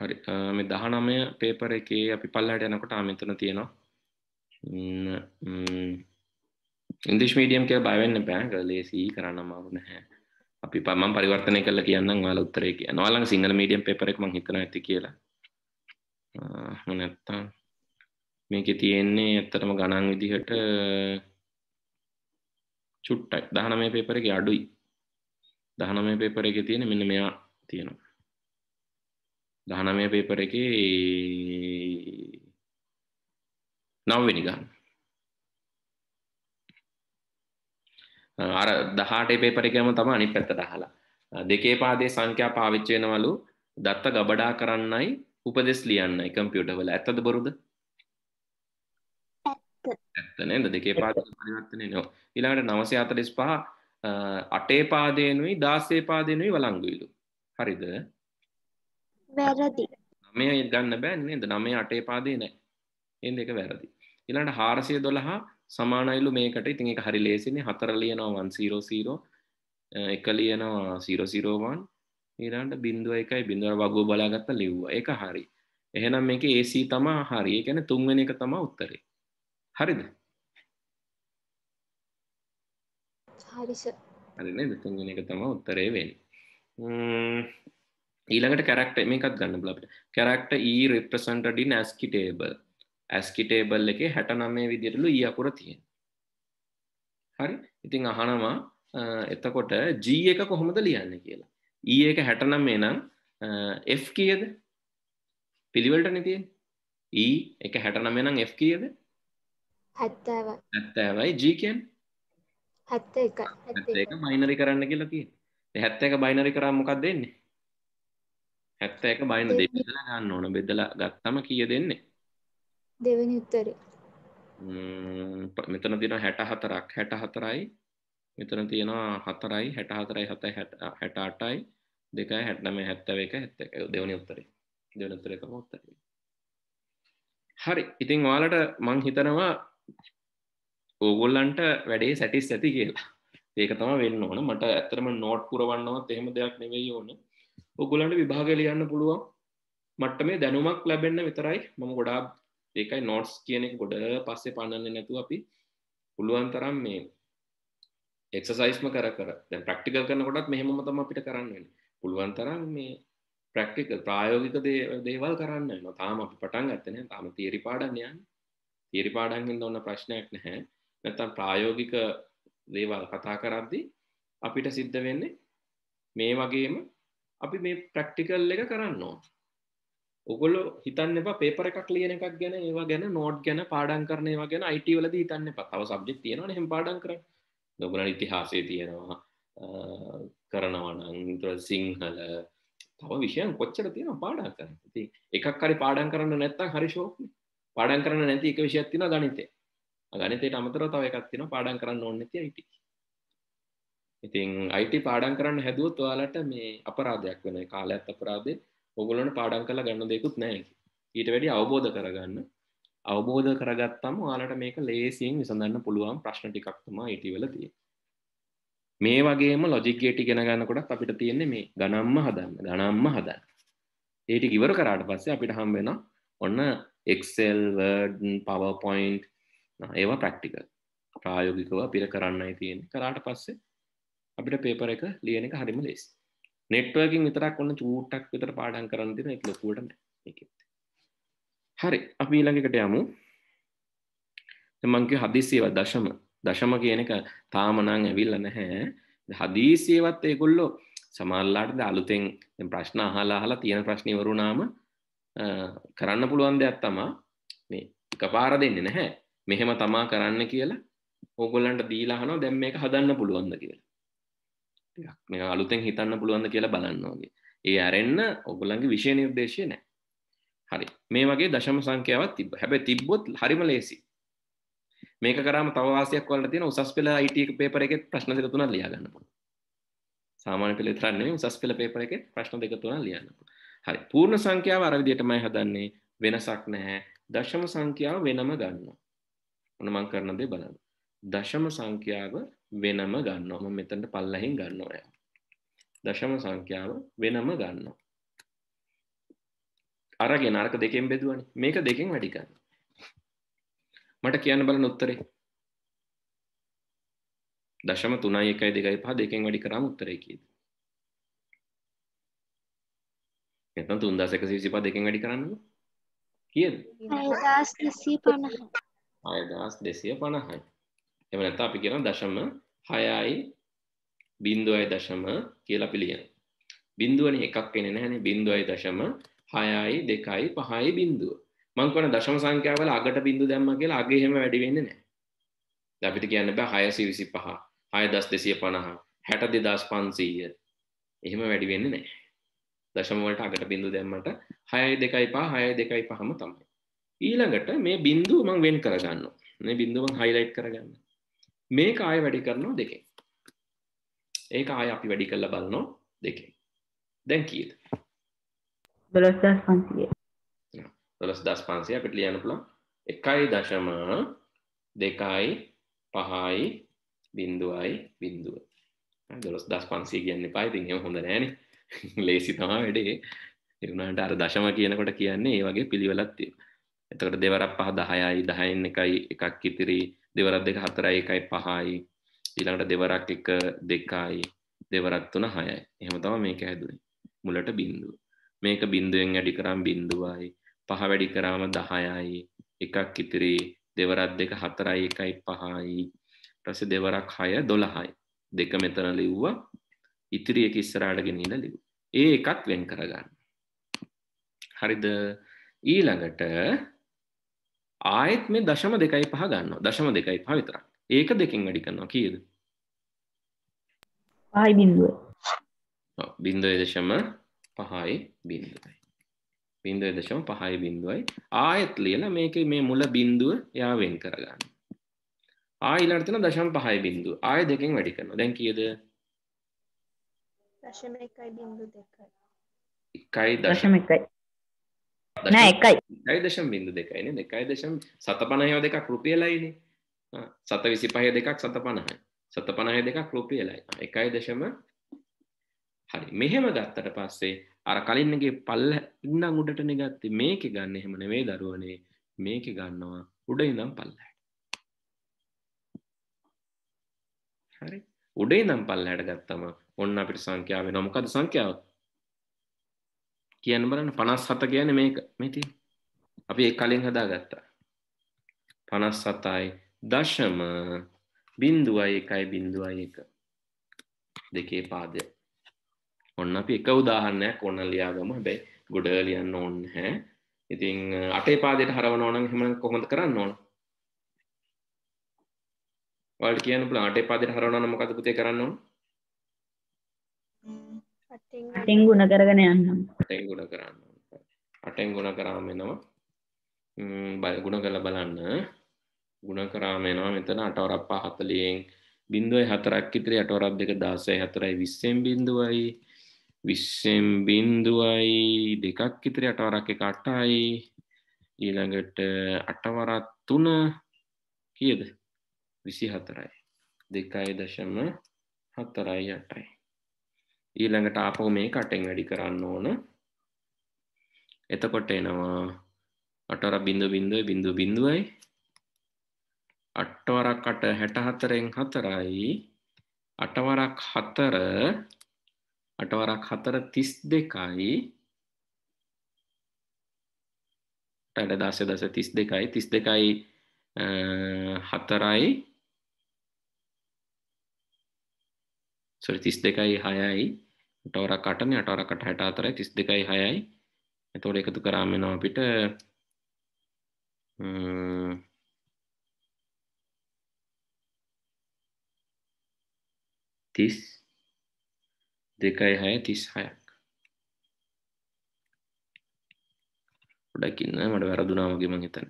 හරි මේ දහනමය පේපර එකේ අපි පල්ලට යනකොට අමිතන තියෙනවා ඉන්දිශ් මීඩියම් කිය බයවෙන්න බෑග ලේසී කරන්න අමාරු නැහැ අපි පමන් පරිවර්තනය කල කියන්න වාල උත්තරේ කිය නොලන් සිංහල මීඩියම් පේපරෙක් මං හිතන ඇති කියලා නැත්තා මේක තියෙන්නේ ඇත්තටම ගණන් විදිහට චුට්ටයි දහනමය පේපර එක අඩුයි දහනමය පේපර එක තියෙන මෙන්න මෙයා තියෙනවා දහනමය පේපර එක නවවෙනි ගන්න අර දහට පේපරිකම තම අනි පැත්තට හලා දෙකේ පාදේ සංඛ්‍යා පාවිච්ච වෙනවලු දත්ත ගබඩා කරන්නයි උපදෙස් ලියන්න කම්පියුටවල ඇත්තද බොරුද ඇත්තනද දෙකේ පාද පරිවර්තනය නො ඊළඟට නවසේ අතලෙස් පහ අටේ පාදයනුයි දාසේ පාදයනුයි වලංගුයිලු හරිද වැරදි නමය ගන්න බෑන් නේද නමේ අටේ පාදේ නෑ එ එක වැරදි ඉලාට හාරසිය දොළහා සමානයිලු මේකට ඉතින් එක හරි ලේසිනේ හතර ලියනවා වන්සීරෝසීරෝ එක ලියනවා සීරෝසිරෝවන් ඒරන්ට බින්දුව එකයි බිඳුවර වගෝ බලාගත්ත ලිව්වා එක හරි එහෙනම් මේක ඒසී තමා හරි එකැන තුන්වෙන එක තමා උත්තරේ හරිද හරි තුන්වෙන එක තමා උත්තරේ වෙන් ඊළඟට කැරක්ට එකත් ගන්න බලට කැරක්ට ඒ represented in ASCII table ASCII table එක හැට නම්මේ විදිරලු ඒ අකුර තියෙන හරි ඉතිං අහනවා එතකොට ජී එක කොහොමද ලියන්න කියලා ඒ e එක හැටනම් e මේ නම් F කියද පිළිවලට නතිය ඒ එක හැටනම් මේ නම් F කියද ඇත්තෑවයි ජීකන් හැත්ත එක මයිනරි කරන්න කියලා තිය හැත්ත එක බයිනරි කරා මොකක් දෙන්නේ හැත්ත එක බයින දෙ බෙදලා ගන්න ඕන බෙදලා ගත්තම කිය දෙන්නේ දෙවනි උත්තරේ මෙතන දින හැට හතරක් හැට හතරයි මෙතන තියෙනවා හතරයි හැට හතරයි හතයි හැට අටයි දෙකයි හැටනම හැත්තව එක හැත්ත දෙවනි උත්තරේ දෙවන උත්තරේ කම උත්තර හරි ඉතින් ඔයාලට මං හිතනවා ඕගොල්ලන්ට වැඩේ සැටිස් ඇති කියලා ඒක තම වෙන්න ඕන මට ඇත්තරම නෝට් පුරවන්නවත් එහෙම දෙයක් නෙවෙයි ඕනේ ඔගොලන්ට විභාග ලියන්න පුළුවන් මට්ට මේ දැනුමක් ලැබෙන්න විතරයි මම ගොඩා ඒකයි නොට්ස් කියනෙ ගොඩ පස්සේ පන්නන්න නැතු අපි පුළුවන් තරම් මේ එක්සයිස්ම කර කර දැ ප්‍රක්ටිකල් කරනකොටත් මෙහෙම තම අපිට කරන්න පුළුවන් තරම් මේ ප්‍රක්ටික ප්‍රායෝගික දේවල් කරන්න නොතාම අපි පටන් ගත්තන තම තේරි පාඩන්නයන් තේරි පාඩන්ගෙන් ඔන්න ප්‍රශ්නයක් නැහැ නැතම් ප්‍රායෝගික දේවල් කතා කරද්දි අපිට සිද්ධ වෙන්නේ මේ වගේම අපි මේ ප්‍රක්ටිකල් එක කරන්න ඕන ඔගොලො හිතන්න එප පේපර එකක් ලියන එකක් ගැන ඒවා ගැන නෝට් ගැන පාඩන් කරන ඒවා ගැන අයිට වලද හිතන්න පත්තව සබ්ජෙක් තියෙනවා හෙම පාඩන් කර නොගල ඉතිහාසේ තියෙනවා කරනවනං සිංහල තව විෂයන් කොච්චර තියෙන පාඩා කර ති එකක් කරි පාඩන් කරන්න නැත්තම් හරිශෝක්න පාඩන් කරන්න නැති එක විෂයක්තින ගනිතේ ගනිතයට අමතර තව එකක්තින පාඩන් කරන්න ඕන්න ති අයිටි ඉතින් IT පාඩම් කරන්න හැදුවොත් ඔයාලට මේ අපරාධයක් වෙන කාලයත් අපරාධේ ඔගොල්ලොන්ට පාඩම් කරලා ගන්න දෙයක්වත් නැහැ ඊට වැඩි අවබෝධ කරගන්න අවබෝධ කරගත්තම ඔයාලට මේක ලේසියෙන් විසඳන්න පුළුවන් ප්‍රශ්න ටිකක් තමයි IT වල තියෙන්නේ මේ වගේම ලොජික් ගේට් ඉගෙන ගන්නකොට අපිට තියෙන්නේ මේ ගණන්ම හදන්න ගණන්ම හදන්න ඒ ටික ඉවර කරාට පස්සේ අපිට හම් වෙනවා ඔන්න Excel Word PowerPoint ඒවා ප්‍රැක්ටිකල් ප්‍රායෝගිකව අපිට කරන්නයි තියෙන්නේ කරාට පස්සේ අපිට පේපර එක ලියන එක හරිම ලේසි නෙට්වර්කින් විතරක් ඔන්න චූට්ටක් විතර පාඩම් කරන්න දෙන එක ලොකුවට නෑ ඒකෙත් හරි අපි ඊළඟ එකට යමු දැන් මං කිය හදිසියව දශම දශම කියන එක තාම නම් ඇවිල්ලා නැහැ හදිසියවත් ඒගොල්ලෝ සමහරලාට අලුතෙන් ප්‍රශ්න අහලා අහලා තියෙන ප්‍රශ්න ඉවරුනාම කරන්න පුළුවන් දෙයක් තමා මේ එකපාර දෙන්නේ නැහැ මෙහෙම තමා කරන්න කියලා ඕගොල්ලන්ට දීලා අහනවා දැන් මේක හදන්න පුළුවන්ද කියලා මේ අලුතෙන් හිතන්න පුළුවන්ද කියලා බලන්න වගේ ඒ ඇරෙන්න ඔගොල්ලන්ගේ විෂය නිර්දේශය නෑ හරි මේ වගේ දශම සංඛ්‍යාවක් තිබ්බ හැබැයි තිබ්බොත් හරිම ලේසි මේක කරාම තව වාසියක් වලට තියෙන උසස් පෙළ IT එක පේපර් එකේ ප්‍රශ්න දෙක තුනක් ලියා ගන්න පුළුවන් සාමාන්‍ය පෙළ විතරක් නෙමෙයි උසස් පෙළ පේපර් එකේ ප්‍රශ්න දෙක තුනක් ලියන්න පුළුවන් හරි පූර්ණ සංඛ්‍යාව අර විදිහටමයි හදන්නේ වෙනසක් නැහැ දශම සංඛ්‍යාව වෙනම ගන්නවා මොන මං කරන දේ බලන්න දශම සංඛ්‍යාව වෙනම ගන්නවා මම මෙතනට පල්ලෙහින් ගන්නවා යා. දශම සංඛ්‍යාව වෙනම ගන්නවා. අරගෙන අරක දෙකෙන් බෙදුවනේ. මේක දෙකෙන් වැඩි කරන්න. මට කියන්න බලන්න උත්තරේ. දශම 3යි 1යි 2යි 5 දෙකෙන් වැඩි කරාම උත්තරේ කීයද? නැත්නම් 3125 දෙකෙන් වැඩි කරන්නකෝ. කීයද? 6250. 6250යි. එම නැත අපි කියන දශම හයයි බින්දුවයි දශම කියලා පිළියන. බින්දුවන එකක් එන්නේ නැහැනේ බින්දුවයි දශම හයයි දෙකයි පහයි බින්දුව. මං කියන දශම සංඛ්‍යාවල අගට බින්දු දැම්ම කියලා අග එහෙම වැඩි වෙන්නේ නැහැ. දැන් අපිට කියන්න බෑ 625, 6250, 62500 එහෙම වැඩි වෙන්නේ නැහැ. දශම වලට අගට බින්දු දැම්මට 6යි 2යි 5 6යි 2යි 5ම තමයි. ඊළඟට මේ බින්දුව මම වෙන් කරගන්නවා. මේ බින්දුව මම highlight කරගන්නවා. මේ කාය වැඩි කරනවා දෙකෙන් ඒක ආය අපි වැඩි කරලා බලනවා දෙකෙන් දැන් කීයද 12500 12500 අපිට ලියන්න පුළුවන් 1.2යි 5යි බිඳුවයි බිඳුව 12500 කියන්න එපා ඉතින් එහෙම හොඳ නෑනේ ලේසි තමයි වැඩේ ඒ වුණාට අර දශම කියනකොට කියන්නේ ඒ වගේ පිළිවෙලක් තියෙනවා එතකට දෙවරක් පහ දහයයි දහයෙන් එකයි එකක් ඉතිරි දෙවර දෙක හතරයි එකයි පහයි ඊළඟට දෙවරක් එක දෙකයි දෙවරක් තුන හයයි එහෙම තම මේක හැදුනේ මුලට බින්දුව මේක බින්දුවෙන් වැඩි කරම් බින්දුවයි පහ වැඩි කරාම දහයයි එකක් ඉතිරි දෙවරක් දෙක හතරයි එකයි පහයි රස දෙවරක් හය දොළහයි දෙක මෙතන ලිව්වා ඉතිරි එක ඉස්සරාට ගෙනීල ලිව් ඒ එකත් වෙන් කරගන්න හරිද ඊළඟට ආයෙත් මේ දශම දෙකයි පහ ගන්නවා දශම දෙකයි පහ විතරක් ඒක දෙකෙන් වැඩි කරනවා කීයද පහයි බිඳුව ඔව් බිඳුවයි දශම පහයි බිඳුවයි බිඳුවයි දශම පහයි බිඳුවයි ආයෙත් ලියලා මේකේ මේ මුල බිඳුව එයා වෙන් කරගන්න ආයෙ ඊළඟට තියෙන දශම පහයි බිඳුව ආයෙ දෙකෙන් වැඩි කරනවා දැන් කීයද දශම 1.2 1.1 නෑ එකයි එකයි දශම් බිඳු දෙකයින එකයි දශම් සත පණයෝ දෙකක් රුපියලයින සත විසි පහය දෙකක් සත පණහයි සත පණහය දෙකක් රුපියලයි එකයි දශම හරි මෙහෙම ගත්තට පස්සේ අර කලින්ගේ පල්ල ඉන්නම් උඩට නිගත්ති මේක ගන්න එහෙම නෙවෙයි දරුවනේ මේක ගන්නවා උඩ ඉඳම් පල්ලට හරි උඩේ නම් පල්ලට ගත්තම ඔන්න අපිට සංඛ්‍යාව වෙනවා මොකද සංඛ්‍යාව කියන්න බලන්න පනස් සත ගැන මේක මෙති අපි ඒ කලින් හදා ගත්තා පනස් සතයි දශම බින්දුවයි එකයි බින්දුවයි එක දෙකේ පාදය ඔන්න අපි එක උදාහරණයක් ඔන්න ලියාගම හැබැයි ගොඩ ලියන්න ඕන්න හැ ඉතින් අටේ පාදයට හරවන ඕනම් එහෙම කොහොමද කරන්න ඕන ඔයාලට කියන්න පුළුවන් අටේ පාදයට හරවනවා නම් මොකද පුතේ කරන්න ඕන අටෙන් ගුණ කරගෙන යන්නම් අටෙන් ගුණ කරන්න අටෙන් ගුණ කරාමෙනවා බල ගුණ කළ බලන්න ගුණ කරාමෙනවා මෙතන අටවරප්පා හතලියෙන් බින්දුවයි හතරක් ඉතිරි අටවරක් දෙක දාසයි හතරයි විස්සෙන් බින්දුවයි විස්සෙන් බින්දුවයි දෙකක් ඉතිරි අටවරක් එක අටයි ඊළඟට අටවරත් තුන කියද විසි හතරයි දෙකයි දශම හතරයි අටයි ඊළඟට ආපහු මේ කටෙන් වැඩි කරන්න ඕන එතකොට එනවා අටවර බිඳු බිඳුවයි බිඳු බිඳුවයි අට්ටවරක් අට හැටහතරෙන් හතරයි අටවරක් හතර අටවරක් හතර තිස් දෙකයි ටඩ දස දස තිස් දෙකයි තිස් දෙකයි හතරයි සොරි තිස් දෙකයි හයයි අටවරක් අටන අටවරක් අට හැට අතරයි තිස් දෙකයි හයයි එතෝට එකතු කරාමෙනවා අපිට තිස් දෙකයි හය තිස් හයක් ඩැකින්න මට වැරදුනාමගේ මං හිතන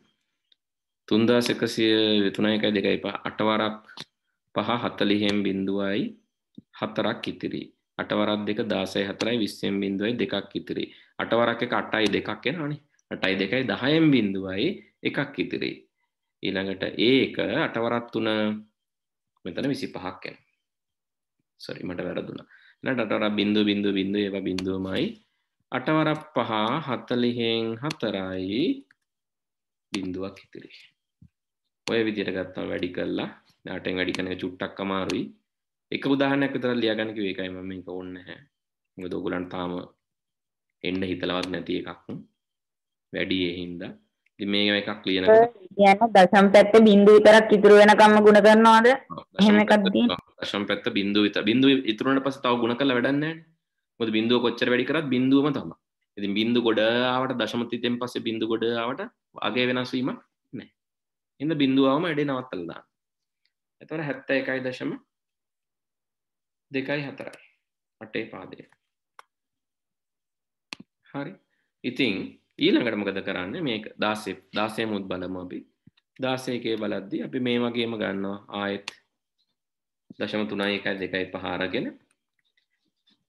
තුන්දා සකසිය වෙතුනයකයි දෙකයි ප අටවරක් පහ හත්තලිහෙම් බිඳුවයි හතරක් ඉතිරී 8 වරක් 2 16 4යි 20න් බිඳුවයි දෙකක් ඉතිරි. 8 වරක් එක 8යි දෙකක් එනවනේ. 8යි 2යි 10න් බිඳුවයි එකක් ඉතිරි. ඊළඟට ඒක 8 වරක් 3 මෙතන 25ක් එනවා. sorry මට වැරදුනා. ඊළඟට 8 වරක් බිඳුව බිඳුව බිඳුව ඒවා බිඳුවමයි 8 වරක් 5 40න් 4යි බිඳුවක් ඉතිරි. ඔය විදිහට ගත්තම වැඩි කරලා 8න් වැඩි කරන එක චුට්ටක් අමාරුයි. එක උදාහනයක් විතර ලියගන්න කිව්ව එකයි මම මේක ඕනේ නැහැ. මොකද ඔයගොල්ලන්ට තාම එන්න හිතලවත් නැති එකක්. වැඩි ඒ හින්දා. ඉතින් මේක එකක් ලියන කියන්නේ දශම පැත්ත බිඳු විතරක් ඉතුරු වෙනකම්ම ಗುಣ කරනවද? එහෙම එකක් දින. දශම පැත්ත බිඳු විතර බිඳු ඉතුරු වෙන පස්සේ තව ಗುಣ කරලා වැඩක් නැහැ. මොකද බිඳුව කොච්චර වැඩි කරත් බිඳුවම තමයි. ඉතින් බිඳු ගොඩ ආවට දශම තිතෙන් පස්සේ බිඳු ගොඩ ආවට අගේ වෙනස් වීමක් නැහැ. එහෙනම් බිඳුවවම වැඩේ නවත්තලා දාන්න. එතකොට 71.5 දෙකයි හතරයි අටේ පාදය හරි ඉතිං ඊළඟට මොකද කරන්න මේ දාසේ දාසය මුත් බලම අපි දාසයකේ බලද්දි අපි මේ වගේම ගන්නවා ආයෙත් දශම තුනයි එකයි දෙකයි පහාරගෙන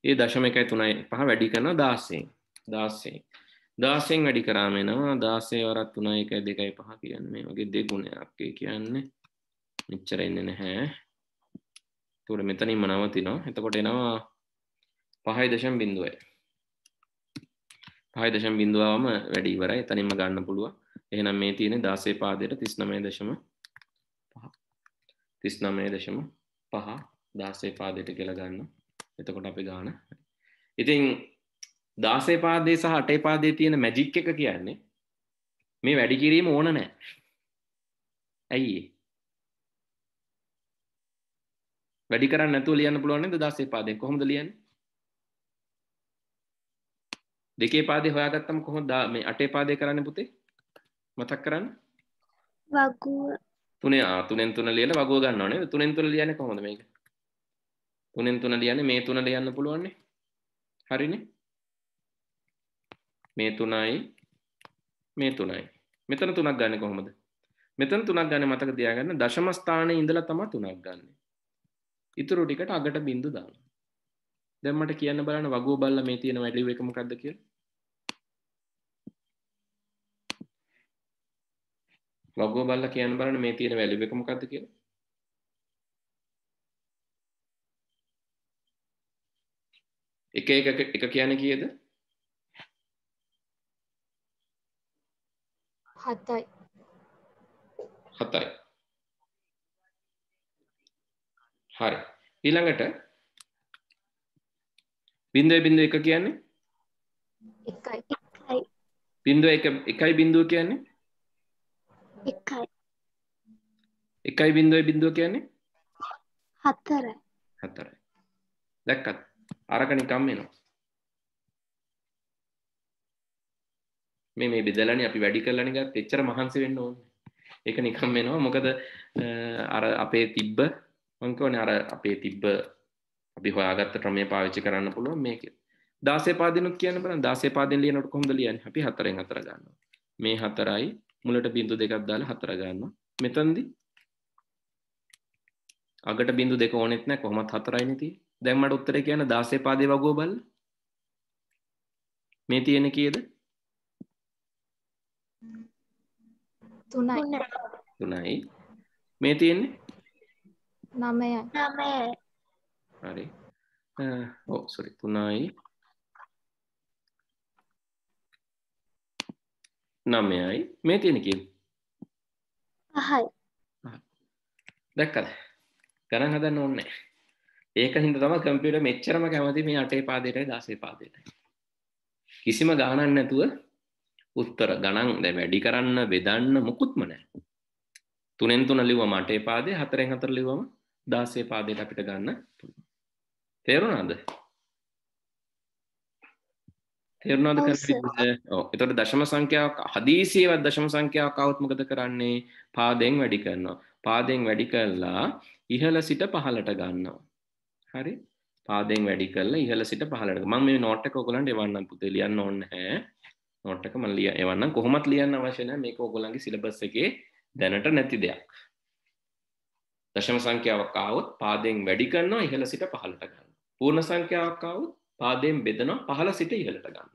ඒ දශම එකයි තුනයි පහ වැඩි කරනවා දාසයෙන් දාසයෙන් දාසයෙන් වැඩි කරාම එනවා දාසේ වරත් තුනයි එකයි දෙකයි පහ කියන්නේ මේ වගේ දෙගුණයක් කියන්නේ මෙච්චර එන්නේ නැහැ තුර මෙතනින්ම නවතිනවා එතකොට එනවා පහයි දශම් බිඳුවයි පහයි දශම් බිඳුවාවම වැඩි ඉවරයි එතනින්ම ගන්න පුළුවන් එහෙනම් මේ තියෙන්නේ 16 පාදයට 39.5 39.5 16 පාදයට කියලා ගන්න එතකොට අපි ගන්න ඉතින් 16 පාදේ සහ 8 පාදේ තියෙන මැජික් එක කියන්නේ මේ වැඩි කිරීම ඕන නැහැ ඇයි ඒ වැඩි කරන්න නැතුව ලියන්න පුළුවන් නේද 16 පාදේ කොහොමද ලියන්නේ දෙකේ පාදේ හොයාගත්තම කොහොමද මේ අටේ පාදේ කරන්න පුතේ මතක් කරන්න වගුව තුනේ ආ තුනෙන් තුන ලියලා වගුව ගන්නවා නේද තුනෙන් තුන ලියන්නේ කොහොමද මේක තුනෙන් තුන ලියන්නේ මේ තුන ලියන්න පුළුවන් නේ හරිනේ මේ තුනයි මේ තුනයි මෙතන තුනක් ගන්න කොහොමද මෙතන තුනක් ගන්න මතක තියාගන්න දශම ස්ථානයේ ඉඳලා තමයි තුනක් ගන්නේ ඉතුරු ටිකට අගට බින්දු දාන්න දැම්මට කියන්න බලන්න වගෝ බල්ල මේ තියෙන වැඩි එකමකක්ද කිය වගෝ බල්ල කියන්න බලන්න මේ තියෙන වැලි එකමකක්ද කියලා එක එක එක කියන කියද හතයි හතයි හරි ඊළඟට බින්දුවයි බින්දුව එක කියන්නේ එකයි බින්දුව එක එකයි බින්දුව කියන්නේ එකයි එකයි බින්දුවයි බින්දුව කියන්නේ හතරයි හතරයි දැක්කත් අරක නිකම් එනවා මේ මේ බෙදලානේ අපි වැඩි කරලානේ ගත්ත එච්චර මහන්සි වෙන්න ඕනේ ඒක නිකම් එනවා මොකද අර අපේ තිබ්බ මංකවන අර අපේ තිබ්බ අපි හොයාගත්ත ක්‍රමය පාවිච්චි කරන්න පුළුව මේක දාසේ පාදිනුත් කියන බල දාසේ පාදෙන් ලියනට කොහොමද ලියන්නේ අපි හතරෙන් හතර ගන්නවා මේ හතරයි මුලට බිඳු දෙකක් දාලා හතර ගන්නවා මෙතනදී අගට බිඳු දෙක ඕනෙත් නැහැ කොහොමත් හතරයි නේ තියෙන්නේ දැන් මට උත්තරේ කියන්න 16 පාදේ වගෝ බලන්න මේ තියෙන්නේ කීයද 3යි 3යි මේ තියෙන්නේ නමය හරි ඕ සොරි තුනයි නමයයි මේ තියෙනක හයි දැක්කද ගණන් හදන්න ඕන්නේ ඒක හින්ද තම කම්පියට මෙච්චරම කැමති මේ අටේ පාදයටයි දසේ පාදයටයි කිසිම ගානන් නැතුව උත්තර ගණන් දැ වැඩි කරන්න බෙදන්න මුකුත්ම නෑ තුනෙන් තුන ලිවම අටේ පාදේ හතරෙන් හතර ලිවම දාසේ පාදයට අපිට ගන්න තේරුණාද තේරුණාද එතොට දශම සංඛ්‍යාවක් හදීසියවත් දශම සංඛ්‍යාවක් අවත්මකද කරන්නේ පාදයෙන් වැඩි කරනවා පාදයෙන් වැඩි කරලා ඉහළ සිට පහලට ගන්නවා හරි පාදෙන් වැඩි කල්ල ඉහල සිට පහලට මං මේ නොට්ටක ඔගලන්ට එවන්නම් පුතේ ලියන්න ඕන්න හැ නොට්ටක මල්ලිය එවන්න කොහොමත් ලියන්න අවශ්‍යන මේක ඔගොලන්ගේ සිලබස් එකේ දැනට නැති දෙයක් දශම සංඛ්‍යාවක් ආවොත් පාදයෙන් වැඩි කරනවා ඉහළ සිට පහළට ගන්න. පූර්ණ සංඛ්‍යාවක් ආවොත් පාදයෙන් බෙදනවා පහළ සිට ඉහළට ගන්න.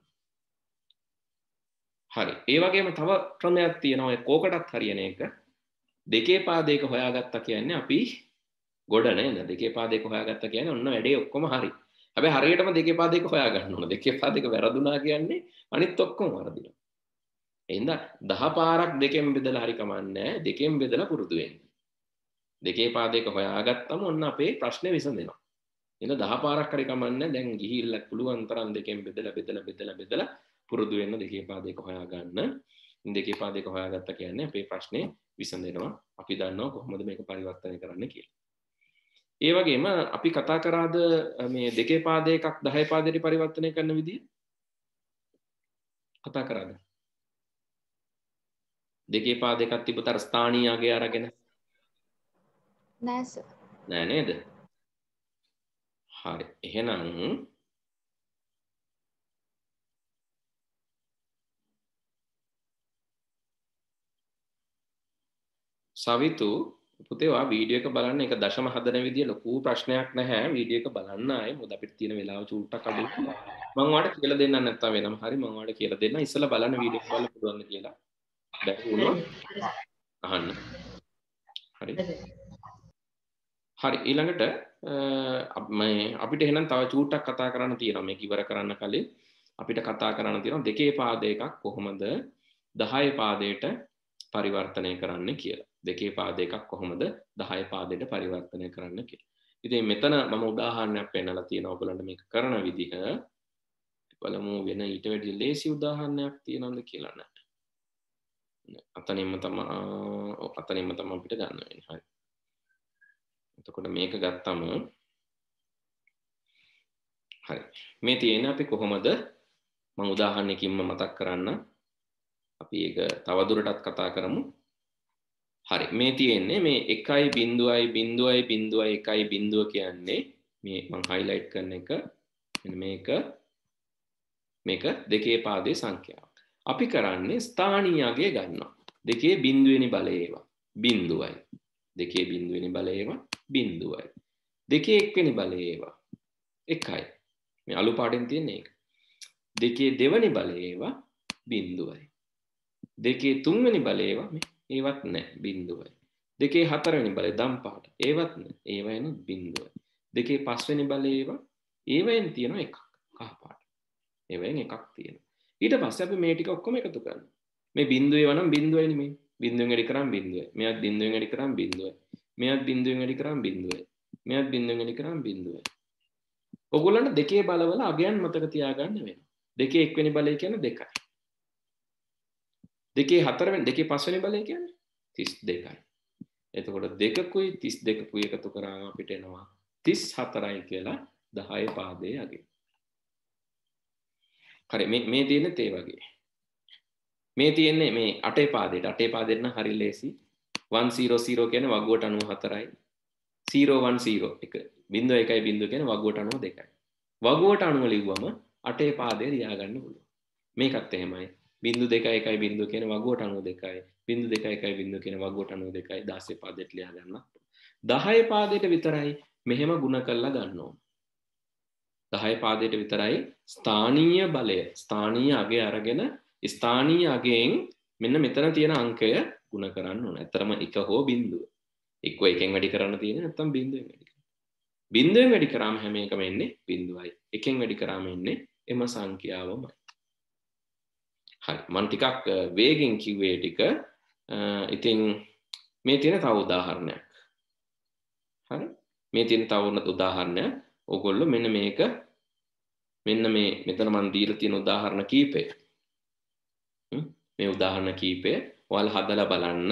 හරි. ඒ වගේම තව ක්‍රමයක් තියෙනවා ඒ කෝකටත් හරියන එක. දෙකේ පාදයක හොයාගත්තා කියන්නේ අපි ගොඩ නේද? දෙකේ පාදයක හොයාගත්තා කියන්නේ ඔන්න වැඩේ ඔක්කොම හරි. හැබැයි හරියටම දෙකේ පාදයක හොයාගන්න ඕන. දෙකේ පාදයක වැරදුනා කියන්නේ අනිත් ඔක්කොම වරදිනවා. එහෙනම් 10 පාරක් දෙකෙන් බෙදලා හරි කමන්නේ දෙකෙන් බෙදලා පුරුදු වෙන්න. දෙකේ පාදයක හොයාගත්තම ඔන්න අපේ ප්‍රශ්නේ විසඳෙනවා. එන 10 පාරක් හරි කමන්නේ දැන් ගිහිල්ලා පුළුවන් තරම් දෙකෙන් බෙදලා බෙදලා බෙදලා බෙදලා පුරුදු වෙන්න දෙකේ පාදයක හොයාගන්න. දෙකේ පාදයක හොයාගත්ත කියන්නේ අපේ ප්‍රශ්නේ විසඳෙනවා. අපි දන්නවා කොහොමද මේක පරිවර්තනය කරන්න කියලා. ඒ වගේම අපි කතා කරාද මේ දෙකේ පාදේ එකක් 10 පාදයට පරිවර්තනය කරන විදිය කතා කරාද දෙකේ පාදයක් තිබතර ස්ථානීය අගය අරගෙන නෑ සර්. නෑ නේද? හරි. එහෙනම් සවිතු පුතේවා වීඩියෝ එක බලන්න ඒක දශම හදන විදිය ලොකු ප්‍රශ්නයක් නැහැ වීඩියෝ එක බලන්න ආයේ මොකද අපිට තියෙන වෙලාව චූට්ටක් අඩුයි මම ඔයාලට කියලා දෙන්න නැත්තම් වෙනම හරි මම ඔයාලට කියලා දෙන්න ඉස්සලා බලන්න වීඩියෝ එක බලන්න පුළුවන් කියලා බැරි වුණොත් අහන්න හරි හරි ඊළඟට අපිට එහෙනම් තව චූටක් කතා කරන්න තියෙනවා මේක ඉවර කරන්න කලින් අපිට කතා කරන්න තියෙනවා දෙකේ පාද එකක් කොහොමද 10 පාදයට පරිවර්තනය කරන්න කියලා. දෙකේ පාද එකක් කොහොමද 10 පාදයට පරිවර්තනය කරන්න කියලා. ඉතින් මෙතන මම උදාහරණයක් පෙන්නලා තියෙනවා ඔයගලන්ට මේක කරන විදිහ. බලමු වෙන ඊට වැඩිය ලේසි උදාහරණයක් තියෙනවද කියලා නෑ. අතනින්ම තමයි අතනින්ම තමයි අපිට ගන්න වෙන්නේ. හරි. එතකොට මේක ගත්තම හරි මේ තියෙන අපි කොහොමද මම උදාහරණයකින්ම මතක් කරන්න අපි ඒක තවදුරටත් කතා කරමු හරි මේ තියෙන්නේ මේ 1.0.0.1 කියන්නේ මේ මම highlight කරන එක මෙන්න මේක මේක දෙකේ පාදයේ සංඛ්‍යාව. අපි කරන්නේ ස්ථානීය අගය ගන්නවා. දෙකේ බිඳුවෙනි බලය ඒවා. බිඳුවයි දෙකේ බින්දුවනි බලේවා බින්දුවයි. දෙකේ එක්වෙනි බලය ඒවා එකයි මේ අලු පාඩෙන් තියන්නේ එක දෙකේ දෙවනි බලය ඒවා බින්දුවයි දෙකේ තුන්වැනි බලය ඒවා ඒවත් නෑ බින්දුවයි දෙකේ හතරවැනි බලය දම් පාට ඒවත් ඒවා එන බින්දුවයි දෙකේ පස්වෙනි බලය ඒවා ඒවයෙන් තියෙන එකක් කහපාට ඒවයෙන් එකක් තියෙන ඊට පස්ස අප මේ ටික ඔක්කොම එකතු කරන්න මේ බින්දුවේ වනම් බින්දුවයි මේ බින්දුවෙන් වැඩි කරාම බින්දුවයි. මෙයත් බින්දුවෙන් වැඩි කරාම බින්දුවයි. මෙයත් බින්දුවෙන් වැඩි කරාම බින්දුවයි. මෙයත් බින්දුවෙන් වැඩි කරාම බින්දුවයි. ඔගොල්ලන්ට දෙකේ බලවල අගයන් මතක තියාගන්න වෙනවා. දෙකේ එක්වෙනි බලය කියන්නේ දෙකයි. දෙකේ හතරවෙනි දෙකේ පස්වෙනි බලය කියන්නේ 32යි. එතකොට දෙකකුයි 32 කුයි එකතු කරාම අපිට එනවා 34යි කියලා 10 පාදයේ අගේ. හරි මේ මේ තියෙන්නේ ඒ වගේ. මේ තියෙන්නේ මේ අටේ පාදයට අටේ පාදෙන්න හරි ලේසි 100 කියන්නේ වගුවට 94යි 010 එක 01 බිඳුව කියන්නේ වගුවට 92යි වගුවට 90 ලිව්වම අටේ පාදේ ලියාගන්න පුළුවන් මේකත් එහෙමයි 0.2 1 කියන වගුවට 92යි 0.2 1 කියන වගුවට 92යි 16 පාදයට ලියා ගන්න 10 පාදයට විතරයි මෙහෙම ಗುಣ කරලා ගන්න ඕන දහය පාදයට විතරයි ස්ථානීය බලය ස්ථානීය අගේ අරගෙන ස්ථානීය අගයෙන් මෙන්න මෙතන තියෙන අංකය ගුණ කරන්න ඕන. ඇත්තරම එක හෝ බිඳුව. එක්ක එකෙන් වැඩි කරන්න තියෙන නැත්නම් බිඳුවෙන් වැඩි කරන්න. බිඳුවෙන් වැඩි කරාම හැම එකම එන්නේ බිඳුවයි. එකෙන් වැඩි කරාම එන්නේ එම සංඛ්‍යාවමයි. හරි. මම ටිකක් වේගෙන් කිව්වේ ටික. ඉතින් මේ තියෙන තව උදාහරණයක්. හරි. මේ තියෙන තව උදාහරණයක්. ඕගොල්ලෝ මෙන්න මේක මෙන්න මේ මෙතන මම දීලා තියෙන උදාහරණ කීපයක්. මේ උදාහරණ කීපය ඔයාල හදලා බලන්න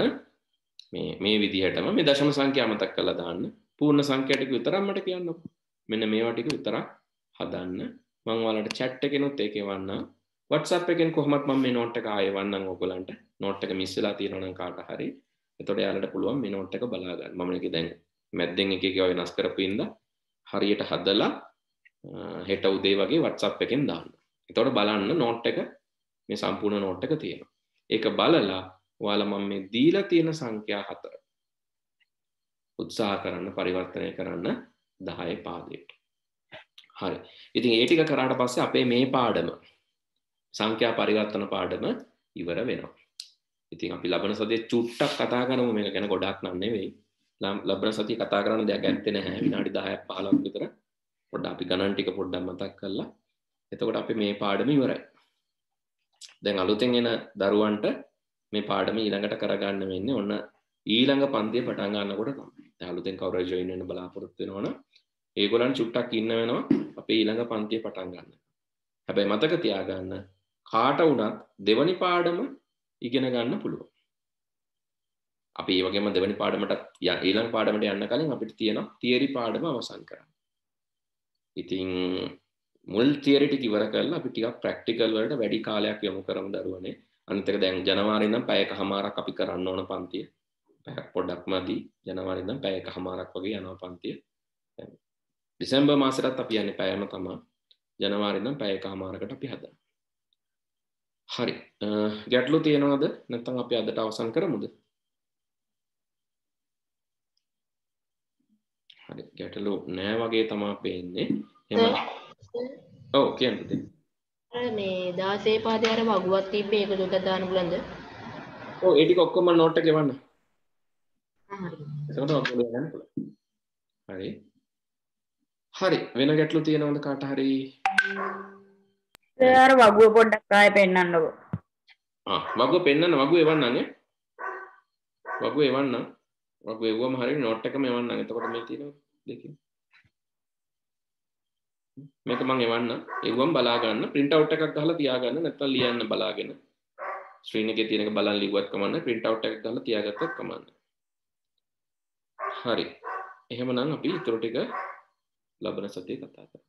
මේ මේ විදිහටම මේ දශම සංඛ්‍යා මතක් කරලා දාන්න පූර්ණ සංඛ්‍යා ටික විතරක් මට කියන්නකෝ මෙන්න මේවා ටික විතරක් හදන්න මං ඔයාලට chat එකෙනුත් ඒකේ වන්නම් WhatsApp එකෙන් කොහොමත් මම මේ note එක ආයෙ වන්නම් ඕගොල්ලන්ට note එක miss වෙලා තියෙනවා නම් කාට හරි එතකොට යාලට පුළුවන් මේ note එක බලා ගන්න මම මේක දැන් මැද්දෙන් එක එක වෙනස් කරපු ඉඳලා හරියට හදලා හෙට උදේ වගේ WhatsApp එකෙන් දාන්න. එතකොට බලන්න note එක මේ සම්පූර්ණ නෝට් එක තියෙනවා. ඒක බලලා ඔයාලා මම මේ දීලා තියෙන සංඛ්‍යා හතර උත්සාහ කරන්න පරිවර්තනය කරන්න 10 පාදයට. හරි. ඉතින් ඒ ටික කරාට පස්සේ අපේ මේ පාඩම සංඛ්‍යා පරිවර්තන පාඩම ඉවර වෙනවා. ඉතින් අපි ලබන සතියේ චුට්ටක් කතා කරමු මේක ගැන ගොඩක් නම් නෙවෙයි. ලබන සතියේ කතා කරන්න දෙයක් ඇත්තේ නැහැ. විනාඩි 10ක් 15ක් විතර පොඩ්ඩක් අපි ගණන් ටික පොඩ්ඩක් මතක් කරලා එතකොට අපි මේ පාඩම ඉවරයි. දැන් අලුතෙන් එන දරුවන්ට මේ පාඩම ඊළඟට කරගන්න වෙන්න ඔන්න ඊළඟ පන්තිය පටන් ගන්නකොට තමයි අලුතෙන් කවුරු ජොයින් වෙන්න බලාපොරොත්තු වෙනවනම් ඒගොල්ලන් චුට්ටක් ඉන්න වෙනවා අපේ ඊළඟ පන්තිය පටන් ගන්න හැබැයි මතක තියාගන්න කාට වුණත් දෙවනි පාඩම ඉගෙන ගන්න පුළුවන් අපි ඒ වගේම දෙවනි පාඩමටත් ඊළඟ පාඩමට යන්න කලින් අපිට තියෙන තියරි පාඩම අවසන් කරන්න ඉතින් මුල් තියරිටික ඉවර කරලා අපි ටිකක් ප්‍රැක්ටිකල් වලට වැඩි කාලයක් යොමු කරමු දරුවනේ අනිත් එක දැන් ජනවාරි ඉඳන් පැයක හමාරක් අපි කරන්න ඕන පන්තිය පැයක් පොඩ්ඩක්ම දී ජනවාරි ඉඳන් පැයක හමාරක් වගේ යනවා පන්තිය ඩිසැම්බර් මාසෙටත් අපි යන්නේ පැයම තමයි ජනවාරි ඉඳන් පැයක හමාරකට අපි හදන හරි ගැටලු තියෙනවද නැත්නම් අපි අදට අවසන් කරමුද හරි ගැටලු නෑ වගේ තමා පේන්නේ එහෙනම් ඔව් කියන්න පුතේ. අර මේ 16 පාදේ අර වගුවක් තිබ්බේ ඒක දුක දාන්න බුලන්ද? ඔව් ඒ ටික ඔක්කොම නෝට් එක ගෙවන්න. හරි. එතකොට ඔක්කොම ගන්න පුළුවන්. හරි. හරි වෙන ගැටලු තියෙනවද කාට හරි? අර වගුව පොඩ්ඩක් ආයෙ පෙන්නන්නකෝ. ආ වගුව පෙන්නන්න වගුව එවන්නම් ඈ. වගුව එවන්නම්. වගුව එවුවම හරිය නෝට් එකම එවන්නම්. එතකොට මේ තියෙනවා දෙකේ. මේක මං එවන්න එවුවම් බලාගන්න print out එකක් ගහලා තියාගන්න නැත්නම් ලියන්න බලාගෙන screen එකේ තියෙන එක බලන් ලිව්වත් කමන්න print out එකක් ගහලා තියාගත්තත් කමන්න හරි එහෙමනම් අපි ඊටු ටික ලබන සතියේ කතා කරමු